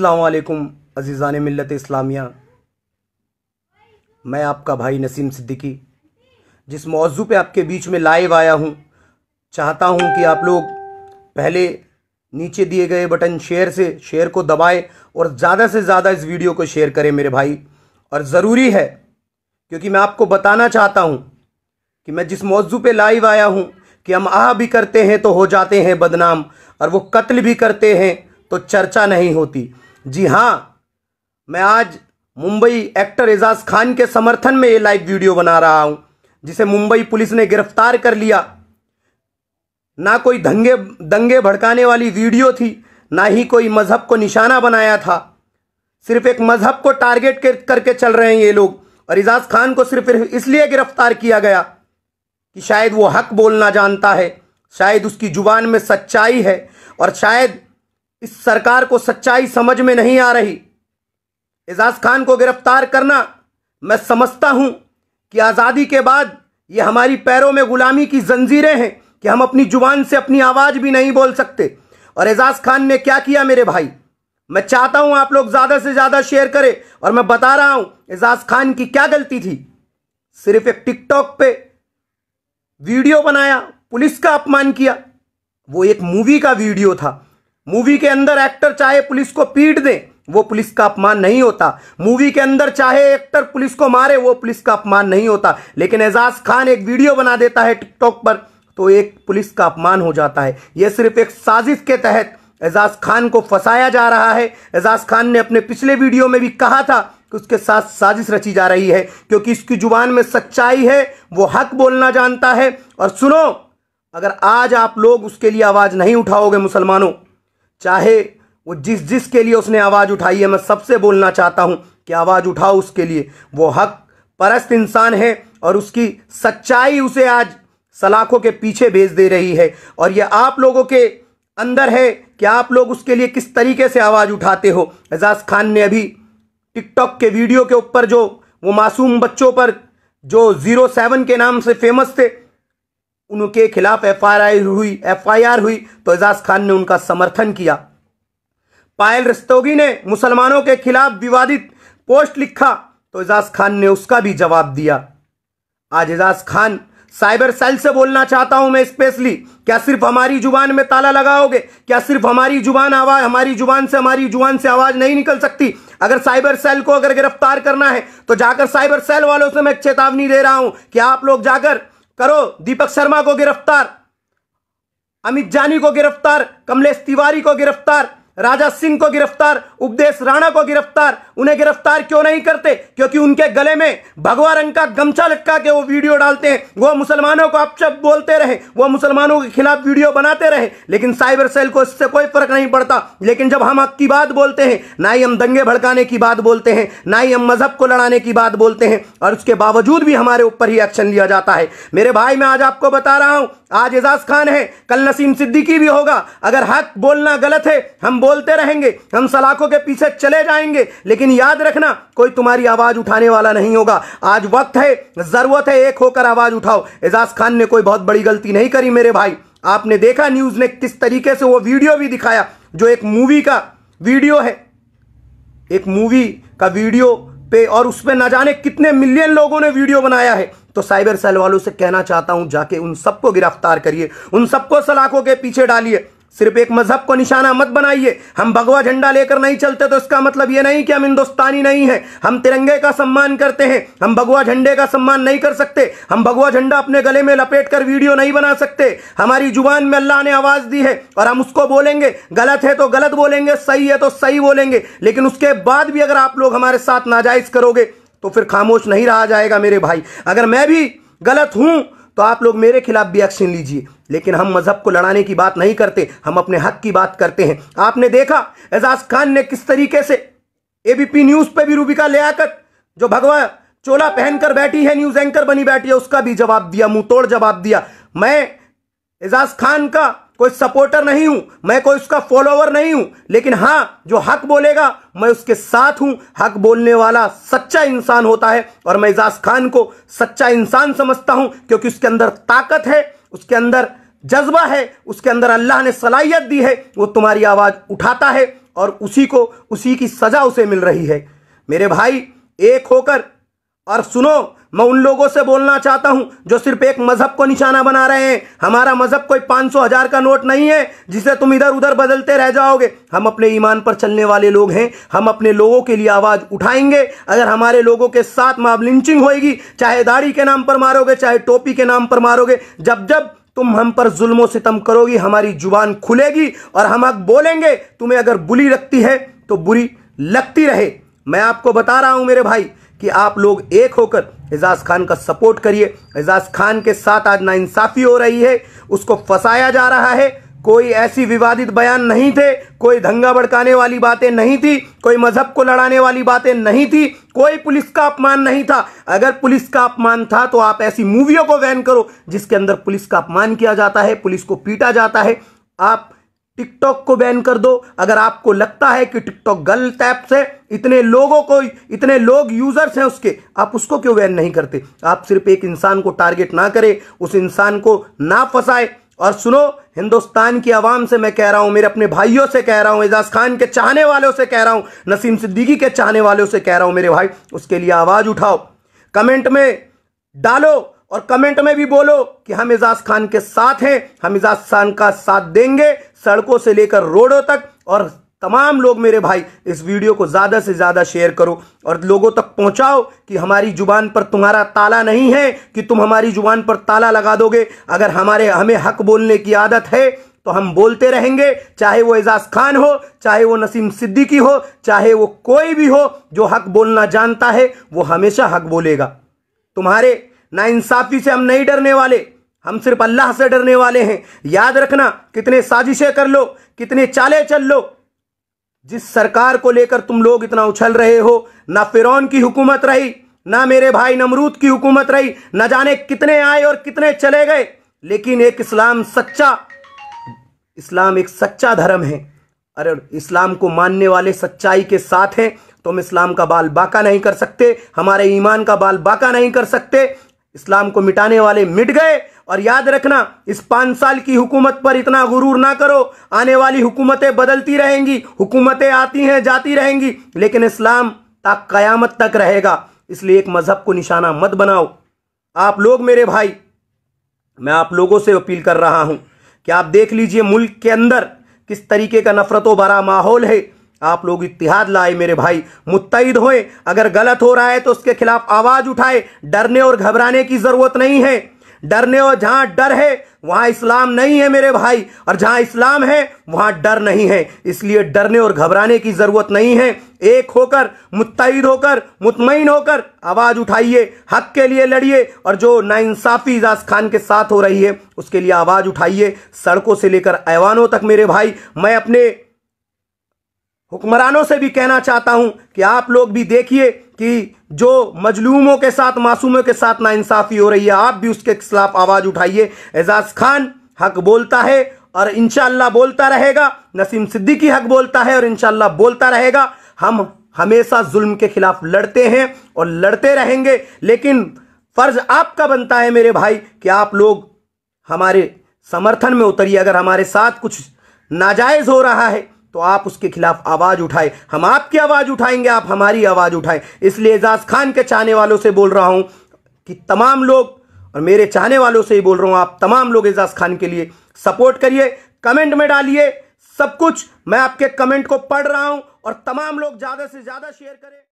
अल्लाम अजीज़ान मिलत इस्लामिया मैं आपका भाई नसीम सिद्दीकी जिस मौजू पे आपके बीच में लाइव आया हूँ चाहता हूँ कि आप लोग पहले नीचे दिए गए बटन शेयर से शेयर को दबाएं और ज़्यादा से ज़्यादा इस वीडियो को शेयर करें मेरे भाई और ज़रूरी है क्योंकि मैं आपको बताना चाहता हूँ कि मैं जिस मौजू पर लाइव आया हूँ कि हम आह भी करते हैं तो हो जाते हैं बदनाम और वो कत्ल भी करते हैं तो चर्चा नहीं होती जी हाँ मैं आज मुंबई एक्टर एजाज खान के समर्थन में ये लाइव वीडियो बना रहा हूँ जिसे मुंबई पुलिस ने गिरफ्तार कर लिया ना कोई दंगे दंगे भड़काने वाली वीडियो थी ना ही कोई मज़हब को निशाना बनाया था सिर्फ एक मज़हब को टारगेट करके चल रहे हैं ये लोग और एजाज खान को सिर्फ इसलिए गिरफ्तार किया गया कि शायद वो हक बोलना जानता है शायद उसकी ज़ुबान में सच्चाई है और शायद इस सरकार को सच्चाई समझ में नहीं आ रही एजाज खान को गिरफ्तार करना मैं समझता हूं कि आज़ादी के बाद ये हमारी पैरों में गुलामी की जंजीरें हैं कि हम अपनी जुबान से अपनी आवाज़ भी नहीं बोल सकते और एजाज खान ने क्या किया मेरे भाई मैं चाहता हूं आप लोग ज़्यादा से ज़्यादा शेयर करें और मैं बता रहा हूं एजाज खान की क्या गलती थी सिर्फ एक टिकटॉक पे वीडियो बनाया पुलिस का अपमान किया वो एक मूवी का वीडियो था मूवी के अंदर एक्टर चाहे पुलिस को पीट दे वो पुलिस का अपमान नहीं होता मूवी के अंदर चाहे एक्टर पुलिस को मारे वो पुलिस का अपमान नहीं होता लेकिन एजाज खान एक वीडियो बना देता है टिकटॉक पर तो एक पुलिस का अपमान हो जाता है यह सिर्फ एक साजिश के तहत एजाज खान को फंसाया जा रहा है एजाज खान ने अपने पिछले वीडियो में भी कहा था कि उसके साथ साजिश रची जा रही है क्योंकि इसकी जुबान में सच्चाई है वो हक बोलना जानता है और सुनो अगर आज आप लोग उसके लिए आवाज़ नहीं उठाओगे मुसलमानों चाहे वो जिस जिस के लिए उसने आवाज़ उठाई है मैं सबसे बोलना चाहता हूँ कि आवाज़ उठाओ उसके लिए वो हक परस्त इंसान है और उसकी सच्चाई उसे आज सलाखों के पीछे भेज दे रही है और यह आप लोगों के अंदर है कि आप लोग उसके लिए किस तरीके से आवाज़ उठाते हो एजाज खान ने अभी टिकटॉक के वीडियो के ऊपर जो वो मासूम बच्चों पर जो ज़ीरो सेवन के नाम से फेमस थे उनके खिलाफ आई हुई आर हुई तो एजाज खान ने उनका समर्थन किया पायल रस्तोगी ने मुसलमानों के खिलाफ विवादित पोस्ट लिखा तो एजाज खान ने उसका भी जवाब दिया आज एजाज खान साइबर सेल से बोलना चाहता हूं मैं स्पेशली क्या सिर्फ हमारी जुबान में ताला लगाओगे क्या सिर्फ हमारी जुबान आवाज हमारी जुबान से हमारी जुबान से आवाज नहीं निकल सकती अगर साइबर सेल को अगर गिरफ्तार करना है तो जाकर साइबर सेल वालों से मैं चेतावनी दे रहा हूं कि आप लोग जाकर करो दीपक शर्मा को गिरफ्तार अमित जानी को गिरफ्तार कमलेश तिवारी को गिरफ्तार राजा सिंह को गिरफ्तार उपदेश राणा को गिरफ्तार उन्हें गिरफ्तार क्यों नहीं करते क्योंकि उनके गले में भगवा रंग का गमछा लटका के वो वीडियो डालते हैं वो मुसलमानों को अपशब्द बोलते रहे वो मुसलमानों के खिलाफ वीडियो बनाते रहे लेकिन साइबर सेल को इससे कोई फर्क नहीं पड़ता लेकिन जब हम हक की बात बोलते हैं ना ही हम दंगे भड़काने की बात बोलते हैं ना ही हम मजहब को लड़ाने की बात बोलते हैं और उसके बावजूद भी हमारे ऊपर ही एक्शन लिया जाता है मेरे भाई मैं आज आपको बता रहा हूं आज एजाज खान है कल नसीम सिद्दीकी भी होगा अगर हक बोलना गलत है हम बोलते रहेंगे हम सलाखों लाखों के पीछे चले जाएंगे लेकिन याद रखना कोई तुम्हारी आवाज उठाने वाला नहीं होगा आज वक्त है जरूरत है एक होकर आवाज उठाओ एजाज खान ने कोई बहुत बड़ी गलती नहीं करी मेरे भाई आपने देखा न्यूज ने किस तरीके से वो वीडियो भी दिखाया जो एक मूवी का वीडियो है एक मूवी का वीडियो पे और उसमें ना जाने कितने मिलियन लोगों ने वीडियो बनाया है तो साइबर सेल वालों से कहना चाहता हूं जाके उन सबको गिरफ्तार करिए उन सबको सलाखों के पीछे डालिए सिर्फ एक मजहब को निशाना मत बनाइए हम भगवा झंडा लेकर नहीं चलते तो इसका मतलब ये नहीं कि हम हिंदुस्तानी नहीं हैं हम तिरंगे का सम्मान करते हैं हम भगवा झंडे का सम्मान नहीं कर सकते हम भगवा झंडा अपने गले में लपेट कर वीडियो नहीं बना सकते हमारी जुबान में अल्लाह ने आवाज़ दी है और हम उसको बोलेंगे गलत है तो गलत बोलेंगे सही है तो सही बोलेंगे लेकिन उसके बाद भी अगर आप लोग हमारे साथ नाजायज़ करोगे तो फिर खामोश नहीं रहा जाएगा मेरे भाई अगर मैं भी गलत हूँ तो आप लोग मेरे खिलाफ भी एक्शन लीजिए लेकिन हम मजहब को लड़ाने की बात नहीं करते हम अपने हक की बात करते हैं आपने देखा एजाज खान ने किस तरीके से एबीपी न्यूज पे भी रूबिका लियाकत जो भगवा चोला पहनकर बैठी है न्यूज एंकर बनी बैठी है उसका भी जवाब दिया मुंह तोड़ जवाब दिया मैं एजाज खान का कोई सपोर्टर नहीं हूं मैं कोई उसका फॉलोवर नहीं हूं लेकिन हां जो हक बोलेगा मैं उसके साथ हूं हक बोलने वाला सच्चा इंसान होता है और मैं एजाज खान को सच्चा इंसान समझता हूं क्योंकि उसके अंदर ताकत है उसके अंदर जज्बा है उसके अंदर अल्लाह ने सलाहियत दी है वो तुम्हारी आवाज़ उठाता है और उसी को उसी की सज़ा उसे मिल रही है मेरे भाई एक होकर और सुनो मैं उन लोगों से बोलना चाहता हूं जो सिर्फ एक मजहब को निशाना बना रहे हैं हमारा मजहब कोई पाँच सौ हजार का नोट नहीं है जिसे तुम इधर उधर बदलते रह जाओगे हम अपने ईमान पर चलने वाले लोग हैं हम अपने लोगों के लिए आवाज़ उठाएंगे अगर हमारे लोगों के साथ माब लिंचिंग होगी चाहे दाढ़ी के नाम पर मारोगे चाहे टोपी के नाम पर मारोगे जब जब तुम हम पर जुल्मों सितम करोगी हमारी जुबान खुलेगी और हम अब बोलेंगे तुम्हें अगर बुरी लगती है तो बुरी लगती रहे मैं आपको बता रहा हूं मेरे भाई कि आप लोग एक होकर एजाज खान का सपोर्ट करिए एजाज खान के साथ आज नाइंसाफी हो रही है उसको फंसाया जा रहा है कोई ऐसी विवादित बयान नहीं थे कोई दंगा भड़काने वाली बातें नहीं थी कोई मजहब को लड़ाने वाली बातें नहीं थी कोई पुलिस का अपमान नहीं था अगर पुलिस का अपमान था तो आप ऐसी मूवियों को बैन करो जिसके अंदर पुलिस का अपमान किया जाता है पुलिस को पीटा जाता है आप टिकटॉक को बैन कर दो अगर आपको लगता है कि टिकटॉक गलत ऐप्स है इतने लोगों को इतने लोग यूजर्स हैं उसके आप उसको क्यों बैन नहीं करते आप सिर्फ एक इंसान को टारगेट ना करें उस इंसान को ना फंसाए और सुनो हिंदुस्तान की आवाम से मैं कह रहा हूं मेरे अपने भाइयों से कह रहा हूं एजाज खान के चाहने वालों से कह रहा हूं नसीम सिद्दीकी के चाहने वालों से कह रहा हूं मेरे भाई उसके लिए आवाज़ उठाओ कमेंट में डालो और कमेंट में भी बोलो कि हम एजाज खान के साथ हैं हम एजाज खान का साथ देंगे सड़कों से लेकर रोडों तक और तमाम लोग मेरे भाई इस वीडियो को ज़्यादा से ज़्यादा शेयर करो और लोगों तक पहुंचाओ कि हमारी जुबान पर तुम्हारा ताला नहीं है कि तुम हमारी जुबान पर ताला लगा दोगे अगर हमारे हमें हक बोलने की आदत है तो हम बोलते रहेंगे चाहे वो एजाज खान हो चाहे वो नसीम सिद्दीकी हो चाहे वो कोई भी हो जो हक बोलना जानता है वो हमेशा हक बोलेगा तुम्हारे ना इंसाफी से हम नहीं डरने वाले हम सिर्फ अल्लाह से डरने वाले हैं याद रखना कितने साजिशें कर लो कितने चाले चल लो जिस सरकार को लेकर तुम लोग इतना उछल रहे हो ना फिरौन की हुकूमत रही ना मेरे भाई नमरूद की हुकूमत रही ना जाने कितने आए और कितने चले गए लेकिन एक इस्लाम सच्चा इस्लाम एक सच्चा धर्म है अरे इस्लाम को मानने वाले सच्चाई के साथ हैं तो हम इस्लाम का बाल बाका नहीं कर सकते हमारे ईमान का बाल बाका नहीं कर सकते इस्लाम को मिटाने वाले मिट गए और याद रखना इस पाँच साल की हुकूमत पर इतना गुरूर ना करो आने वाली हुकूमतें बदलती रहेंगी हुकूमतें आती हैं जाती रहेंगी लेकिन इस्लाम तक कयामत तक रहेगा इसलिए एक मज़हब को निशाना मत बनाओ आप लोग मेरे भाई मैं आप लोगों से अपील कर रहा हूं कि आप देख लीजिए मुल्क के अंदर किस तरीके का नफरतों भरा माहौल है आप लोग इतिहाद लाए मेरे भाई मुतहद होए अगर गलत हो रहा है तो उसके खिलाफ आवाज उठाए डरने और घबराने की जरूरत नहीं है डरने और जहां डर है वहां इस्लाम नहीं है मेरे भाई और जहां इस्लाम है वहां डर नहीं है इसलिए डरने और घबराने की जरूरत नहीं है एक होकर मुतहद होकर मुतमिन होकर आवाज उठाइए हक के लिए लड़िए और जो नाइंसाफी इजाज खान के साथ हो रही है उसके लिए आवाज उठाइए सड़कों से लेकर ऐवानों तक मेरे भाई मैं अपने हुक्मरानों से भी कहना चाहता हूं कि आप लोग भी देखिए कि जो मजलूमों के साथ मासूमों के साथ नाइंसाफ़ी हो रही है आप भी उसके खिलाफ आवाज़ उठाइए एजाज खान हक बोलता है और इनशाला बोलता रहेगा नसीम सिद्दीकी हक बोलता है और इनशाला बोलता रहेगा हम हमेशा जुल्म के खिलाफ लड़ते हैं और लड़ते रहेंगे लेकिन फ़र्ज़ आपका बनता है मेरे भाई कि आप लोग हमारे समर्थन में उतरिए अगर हमारे साथ कुछ नाजायज़ हो रहा है तो आप उसके खिलाफ आवाज उठाए हम आपकी आवाज उठाएंगे आप हमारी आवाज उठाएं इसलिए एजाज खान के चाहने वालों से बोल रहा हूं कि तमाम लोग और मेरे चाहने वालों से ही बोल रहा हूं आप तमाम लोग एजाज खान के लिए सपोर्ट करिए कमेंट में डालिए सब कुछ मैं आपके कमेंट को पढ़ रहा हूं और तमाम लोग ज्यादा से ज्यादा शेयर करें